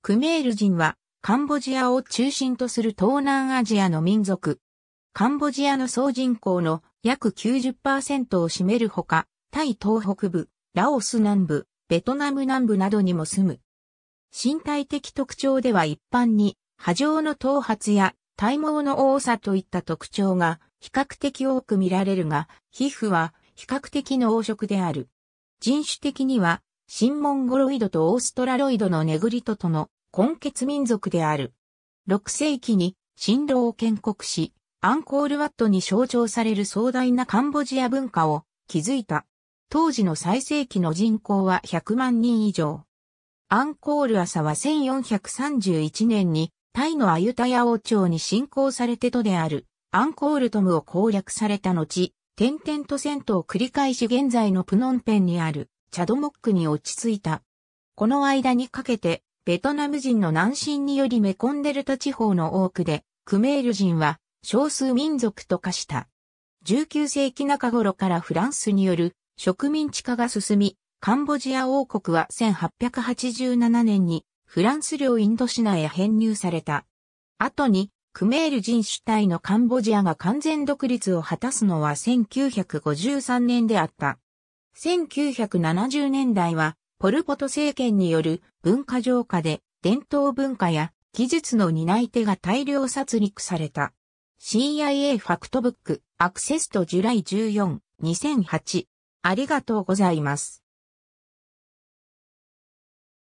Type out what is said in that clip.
クメール人はカンボジアを中心とする東南アジアの民族。カンボジアの総人口の約90%を占めるほか、タイ東北部、ラオス南部、ベトナム南部などにも住む。身体的特徴では一般に、波状の頭髪や体毛の多さといった特徴が比較的多く見られるが、皮膚は比較的の黄色である。人種的には新モンゴロイドとオーストラロイドのネグリトとの根血民族である。6世紀に新郎を建国し、アンコールワットに象徴される壮大なカンボジア文化を築いた。当時の最盛期の人口は100万人以上。アンコール朝は1431年にタイのアユタヤ王朝に侵攻されてとであるアンコールトムを攻略された後、点々と戦闘を繰り返し現在のプノンペンにあるチャドモックに落ち着いた。この間にかけて、ベトナム人の南進によりメコンデルタ地方の多くで、クメール人は少数民族と化した。19世紀中頃からフランスによる植民地化が進み、カンボジア王国は1887年にフランス領インドシナへ編入された。後にクメール人主体のカンボジアが完全独立を果たすのは1953年であった。1970年代は、ポルポト政権による文化浄化で伝統文化や技術の担い手が大量殺戮された。CIA ファクトブック、アクセスと j u l y 14、2008。ありがとうございます。